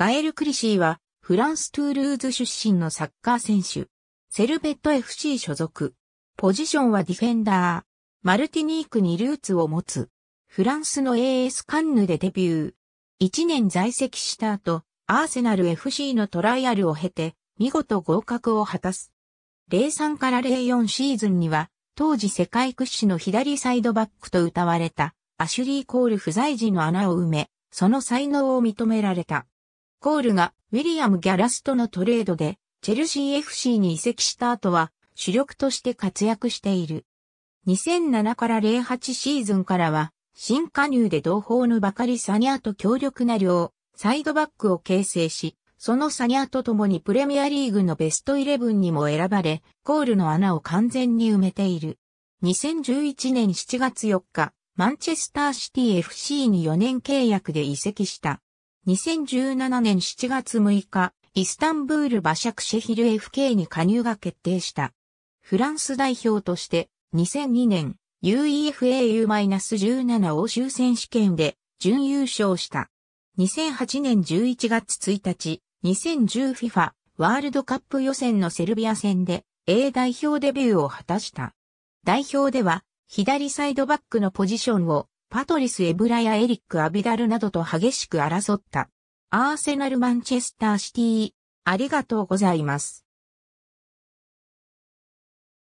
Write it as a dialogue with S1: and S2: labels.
S1: ガエル・クリシーは、フランス・トゥールーズ出身のサッカー選
S2: 手。セルベット FC 所属。ポジションはディフェンダー。マルティニークにルーツを持つ。フランスの AS カンヌでデビュー。1年在籍した後、アーセナル FC のトライアルを経て、見事合格を果たす。03から04シーズンには、当時世界屈指の左サイドバックと歌われた、アシュリー・コール不在時の穴を埋め、その才能を認められた。コールがウィリアム・ギャラスとのトレードでチェルシー FC に移籍した後は主力として活躍している。2007から08シーズンからは新加入で同胞のバカリ・サニャーと強力な両サイドバックを形成し、そのサニャーと共にプレミアリーグのベストイレブンにも選ばれ、コールの穴を完全に埋めている。2011年7月4日、マンチェスターシティ FC に4年契約で移籍した。2017年7月6日、イスタンブールバシャクシェヒル FK に加入が決定した。フランス代表として2002年 UEFAU-17 欧州選手権で準優勝した。2008年11月1日、2010FIFA ワールドカップ予選のセルビア戦で A 代表デビューを果たした。代表では左サイドバックのポジションをパトリス・エブラやエリック・アビダルなどと激しく争っ
S1: た。アーセナル・マンチェスター・シティ、ありがとうございます。